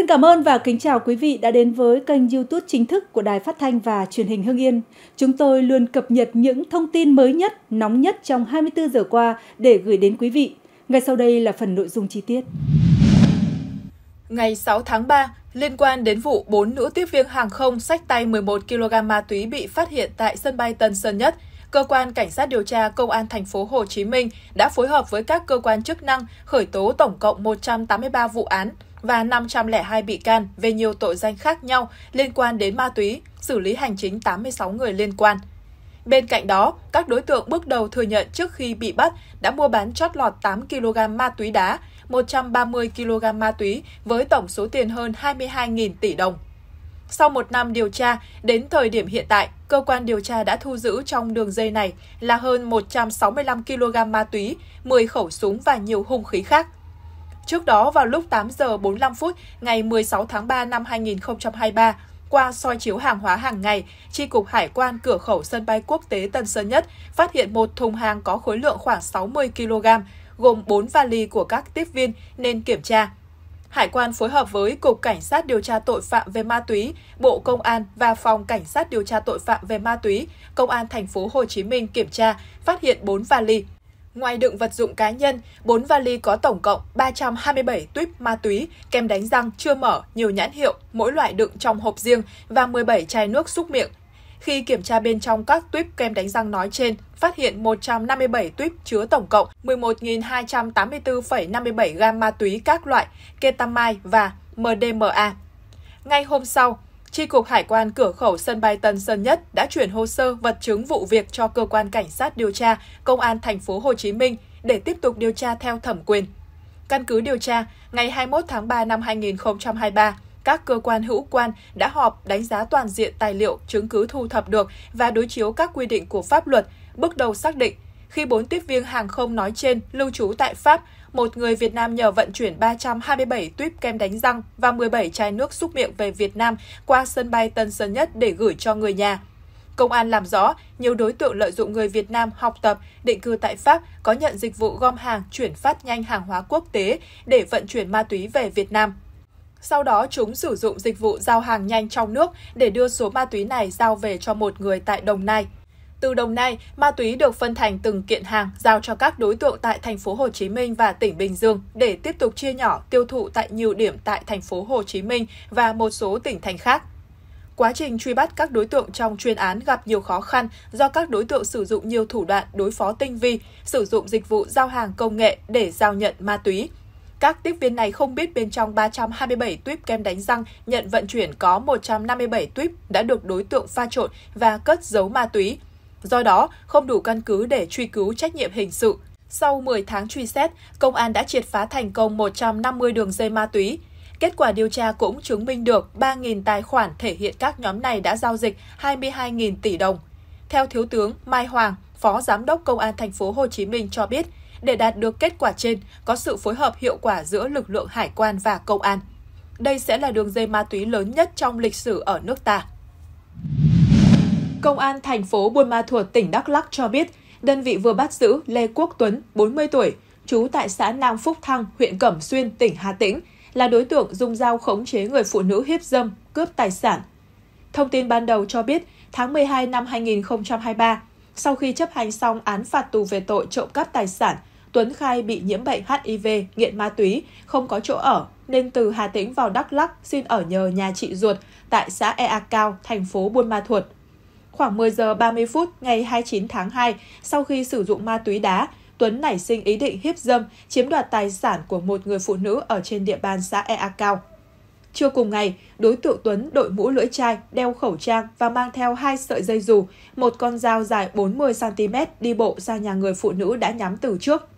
Xin cảm ơn và kính chào quý vị đã đến với kênh YouTube chính thức của Đài Phát thanh và Truyền hình Hưng Yên. Chúng tôi luôn cập nhật những thông tin mới nhất, nóng nhất trong 24 giờ qua để gửi đến quý vị. Ngay sau đây là phần nội dung chi tiết. Ngày 6 tháng 3, liên quan đến vụ 4 nữ tiếp viên hàng không sách tay 11 kg ma túy bị phát hiện tại sân bay Tân Sơn Nhất, cơ quan cảnh sát điều tra công an thành phố Hồ Chí Minh đã phối hợp với các cơ quan chức năng khởi tố tổng cộng 183 vụ án và 502 bị can về nhiều tội danh khác nhau liên quan đến ma túy, xử lý hành chính 86 người liên quan. Bên cạnh đó, các đối tượng bước đầu thừa nhận trước khi bị bắt đã mua bán chót lọt 8 kg ma túy đá, 130 kg ma túy với tổng số tiền hơn 22.000 tỷ đồng. Sau một năm điều tra, đến thời điểm hiện tại, cơ quan điều tra đã thu giữ trong đường dây này là hơn 165 kg ma túy, 10 khẩu súng và nhiều hung khí khác. Trước đó vào lúc 8 giờ 45 phút ngày 16 tháng 3 năm 2023, qua soi chiếu hàng hóa hàng ngày, Tri Cục Hải quan cửa khẩu sân bay quốc tế Tân Sơn Nhất phát hiện một thùng hàng có khối lượng khoảng 60 kg, gồm 4 vali của các tiếp viên nên kiểm tra. Hải quan phối hợp với Cục Cảnh sát điều tra tội phạm về ma túy, Bộ Công an và Phòng Cảnh sát điều tra tội phạm về ma túy, Công an thành phố Hồ Chí Minh kiểm tra, phát hiện 4 vali Ngoài đựng vật dụng cá nhân, 4 vali có tổng cộng 327 tuyếp ma túy, kem đánh răng chưa mở, nhiều nhãn hiệu, mỗi loại đựng trong hộp riêng và 17 chai nước xúc miệng. Khi kiểm tra bên trong các tuyếp kem đánh răng nói trên, phát hiện 157 tuyếp chứa tổng cộng 11.284,57 gam ma túy các loại ketamine và MDMA. Ngay hôm sau, Tri Cục Hải quan cửa khẩu sân bay Tân Sơn Nhất đã chuyển hồ sơ vật chứng vụ việc cho cơ quan cảnh sát điều tra Công an thành phố Hồ Chí Minh để tiếp tục điều tra theo thẩm quyền. Căn cứ điều tra, ngày 21 tháng 3 năm 2023, các cơ quan hữu quan đã họp đánh giá toàn diện tài liệu, chứng cứ thu thập được và đối chiếu các quy định của pháp luật, bước đầu xác định khi bốn tiếp viên hàng không nói trên lưu trú tại Pháp một người Việt Nam nhờ vận chuyển 327 tuyếp kem đánh răng và 17 chai nước xúc miệng về Việt Nam qua sân bay Tân Sơn Nhất để gửi cho người nhà. Công an làm rõ, nhiều đối tượng lợi dụng người Việt Nam học tập, định cư tại Pháp có nhận dịch vụ gom hàng chuyển phát nhanh hàng hóa quốc tế để vận chuyển ma túy về Việt Nam. Sau đó, chúng sử dụng dịch vụ giao hàng nhanh trong nước để đưa số ma túy này giao về cho một người tại Đồng Nai. Từ Đồng Nai, ma túy được phân thành từng kiện hàng giao cho các đối tượng tại thành phố Hồ Chí Minh và tỉnh Bình Dương để tiếp tục chia nhỏ tiêu thụ tại nhiều điểm tại thành phố Hồ Chí Minh và một số tỉnh thành khác. Quá trình truy bắt các đối tượng trong chuyên án gặp nhiều khó khăn do các đối tượng sử dụng nhiều thủ đoạn đối phó tinh vi, sử dụng dịch vụ giao hàng công nghệ để giao nhận ma túy. Các tiếp viên này không biết bên trong 327 tuyếp kem đánh răng nhận vận chuyển có 157 tuyếp đã được đối tượng pha trộn và cất giấu ma túy – Do đó, không đủ căn cứ để truy cứu trách nhiệm hình sự. Sau 10 tháng truy xét, công an đã triệt phá thành công 150 đường dây ma túy. Kết quả điều tra cũng chứng minh được 3.000 tài khoản thể hiện các nhóm này đã giao dịch 22.000 tỷ đồng. Theo Thiếu tướng Mai Hoàng, Phó Giám đốc Công an thành phố Hồ Chí Minh cho biết, để đạt được kết quả trên có sự phối hợp hiệu quả giữa lực lượng hải quan và công an. Đây sẽ là đường dây ma túy lớn nhất trong lịch sử ở nước ta. Công an thành phố Buôn Ma Thuột, tỉnh Đắk Lắk cho biết, đơn vị vừa bắt giữ Lê Quốc Tuấn, 40 tuổi, trú tại xã Nam Phúc Thăng, huyện Cẩm Xuyên, tỉnh Hà Tĩnh, là đối tượng dùng dao khống chế người phụ nữ hiếp dâm, cướp tài sản. Thông tin ban đầu cho biết, tháng 12 năm 2023, sau khi chấp hành xong án phạt tù về tội trộm cắp tài sản, Tuấn khai bị nhiễm bệnh HIV, nghiện ma túy, không có chỗ ở, nên từ Hà Tĩnh vào Đắk Lắk xin ở nhờ nhà chị ruột tại xã Ea Cao, thành phố Buôn Ma Thuột. Khoảng 10 giờ 30 phút ngày 29 tháng 2, sau khi sử dụng ma túy đá, Tuấn nảy sinh ý định hiếp dâm, chiếm đoạt tài sản của một người phụ nữ ở trên địa bàn xã Ea Cao. Trưa cùng ngày, đối tượng Tuấn đội mũ lưỡi chai, đeo khẩu trang và mang theo hai sợi dây dù, một con dao dài 40cm đi bộ ra nhà người phụ nữ đã nhắm từ trước.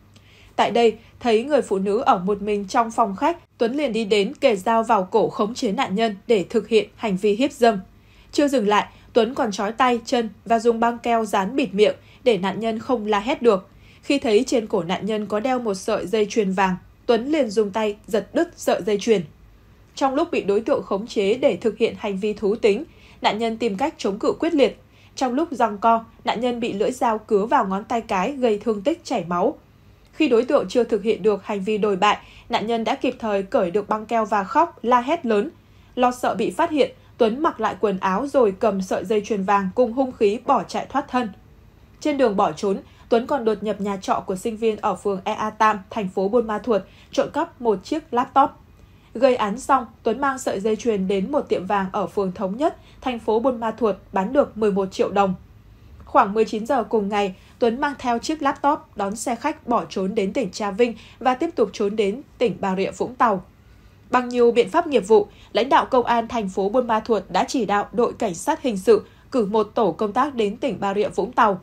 Tại đây, thấy người phụ nữ ở một mình trong phòng khách, Tuấn liền đi đến kề dao vào cổ khống chế nạn nhân để thực hiện hành vi hiếp dâm. Chưa dừng lại, Tuấn còn trói tay, chân và dùng băng keo dán bịt miệng để nạn nhân không la hét được. Khi thấy trên cổ nạn nhân có đeo một sợi dây chuyền vàng, Tuấn liền dùng tay giật đứt sợi dây chuyền. Trong lúc bị đối tượng khống chế để thực hiện hành vi thú tính, nạn nhân tìm cách chống cự quyết liệt. Trong lúc giằng co, nạn nhân bị lưỡi dao cứa vào ngón tay cái gây thương tích chảy máu. Khi đối tượng chưa thực hiện được hành vi đồi bại, nạn nhân đã kịp thời cởi được băng keo và khóc, la hét lớn. Lo sợ bị phát hiện, Tuấn mặc lại quần áo rồi cầm sợi dây chuyền vàng cùng hung khí bỏ chạy thoát thân. Trên đường bỏ trốn, Tuấn còn đột nhập nhà trọ của sinh viên ở phường EA Tam, thành phố Buôn Ma Thuột, trộm cắp một chiếc laptop. Gây án xong, Tuấn mang sợi dây chuyền đến một tiệm vàng ở phường Thống Nhất, thành phố Buôn Ma Thuột bán được 11 triệu đồng. Khoảng 19 giờ cùng ngày, Tuấn mang theo chiếc laptop đón xe khách bỏ trốn đến tỉnh Trà Vinh và tiếp tục trốn đến tỉnh Bà Rịa Vũng Tàu. Bằng nhiều biện pháp nghiệp vụ, lãnh đạo công an thành phố Buôn Ma Thuột đã chỉ đạo đội cảnh sát hình sự cử một tổ công tác đến tỉnh Bà Rịa Vũng Tàu.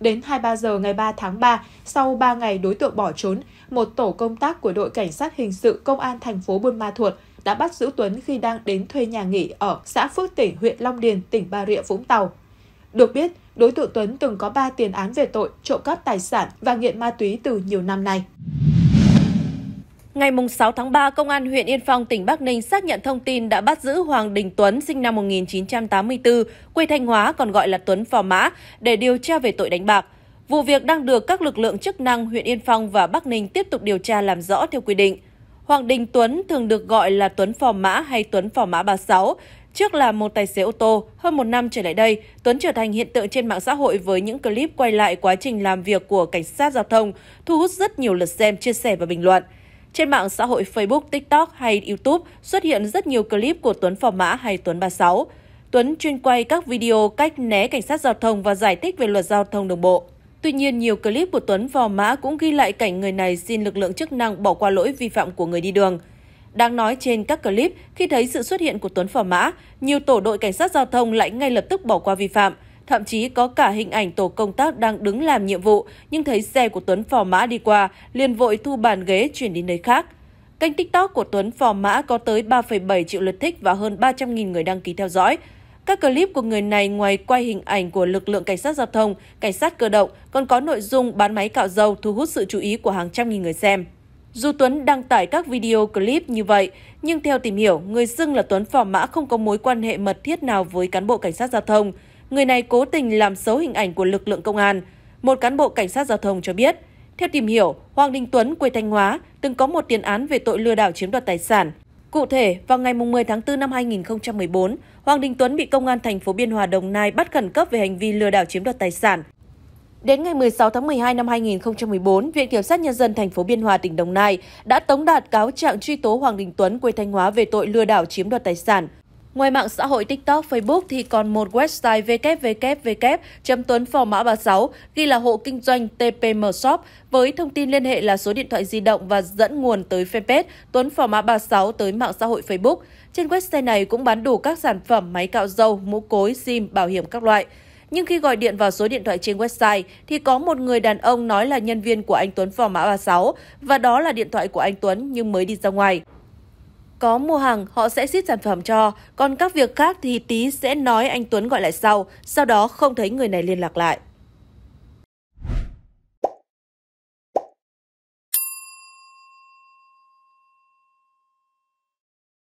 Đến 23 giờ ngày 3 tháng 3, sau 3 ngày đối tượng bỏ trốn, một tổ công tác của đội cảnh sát hình sự công an thành phố Buôn Ma Thuột đã bắt giữ Tuấn khi đang đến thuê nhà nghỉ ở xã Phước Tỉnh, huyện Long Điền, tỉnh Bà Rịa Vũng Tàu. Được biết, đối tượng Tuấn từng có 3 tiền án về tội trộm cắp tài sản và nghiện ma túy từ nhiều năm nay. Ngày 6 tháng 3, Công an huyện Yên Phong, tỉnh Bắc Ninh xác nhận thông tin đã bắt giữ Hoàng Đình Tuấn, sinh năm 1984, quê Thanh Hóa, còn gọi là Tuấn Phò Mã, để điều tra về tội đánh bạc. Vụ việc đang được các lực lượng chức năng huyện Yên Phong và Bắc Ninh tiếp tục điều tra làm rõ theo quy định. Hoàng Đình Tuấn thường được gọi là Tuấn Phò Mã hay Tuấn Phò Mã 36. Trước là một tài xế ô tô, hơn một năm trở lại đây, Tuấn trở thành hiện tượng trên mạng xã hội với những clip quay lại quá trình làm việc của cảnh sát giao thông, thu hút rất nhiều lượt xem, chia sẻ và bình luận. Trên mạng xã hội Facebook, TikTok hay YouTube xuất hiện rất nhiều clip của Tuấn Phò Mã hay Tuấn 36. Tuấn chuyên quay các video cách né cảnh sát giao thông và giải thích về luật giao thông đường bộ. Tuy nhiên, nhiều clip của Tuấn Phò Mã cũng ghi lại cảnh người này xin lực lượng chức năng bỏ qua lỗi vi phạm của người đi đường. Đang nói trên các clip, khi thấy sự xuất hiện của Tuấn Phò Mã, nhiều tổ đội cảnh sát giao thông lại ngay lập tức bỏ qua vi phạm – Thậm chí có cả hình ảnh tổ công tác đang đứng làm nhiệm vụ nhưng thấy xe của Tuấn phò mã đi qua, liền vội thu bàn ghế chuyển đi nơi khác. Kênh TikTok của Tuấn phò mã có tới 3,7 triệu lượt thích và hơn 300.000 người đăng ký theo dõi. Các clip của người này ngoài quay hình ảnh của lực lượng cảnh sát giao thông, cảnh sát cơ động, còn có nội dung bán máy cạo dâu thu hút sự chú ý của hàng trăm nghìn người xem. Dù Tuấn đăng tải các video clip như vậy, nhưng theo tìm hiểu, người xưng là Tuấn phò mã không có mối quan hệ mật thiết nào với cán bộ cảnh sát giao thông người này cố tình làm xấu hình ảnh của lực lượng công an. Một cán bộ cảnh sát giao thông cho biết, theo tìm hiểu, Hoàng Đình Tuấn quê Thanh Hóa từng có một tiền án về tội lừa đảo chiếm đoạt tài sản. Cụ thể, vào ngày 10 tháng 4 năm 2014, Hoàng Đình Tuấn bị công an thành phố Biên Hòa Đồng Nai bắt khẩn cấp về hành vi lừa đảo chiếm đoạt tài sản. Đến ngày 16 tháng 12 năm 2014, Viện Kiểm sát Nhân dân thành phố Biên Hòa, tỉnh Đồng Nai đã tống đạt cáo trạng truy tố Hoàng Đình Tuấn quê Thanh Hóa về tội lừa đảo chiếm đoạt tài sản – Ngoài mạng xã hội TikTok, Facebook thì còn một website www.tuấn36 ghi là hộ kinh doanh TPM Shop với thông tin liên hệ là số điện thoại di động và dẫn nguồn tới fanpage Tuấn Phò Mã 36 tới mạng xã hội Facebook. Trên website này cũng bán đủ các sản phẩm máy cạo dâu, mũ cối, sim, bảo hiểm các loại. Nhưng khi gọi điện vào số điện thoại trên website thì có một người đàn ông nói là nhân viên của anh Tuấn Phò Mã 36 và đó là điện thoại của anh Tuấn nhưng mới đi ra ngoài có mua hàng họ sẽ ship sản phẩm cho, còn các việc khác thì tí sẽ nói anh Tuấn gọi lại sau, sau đó không thấy người này liên lạc lại.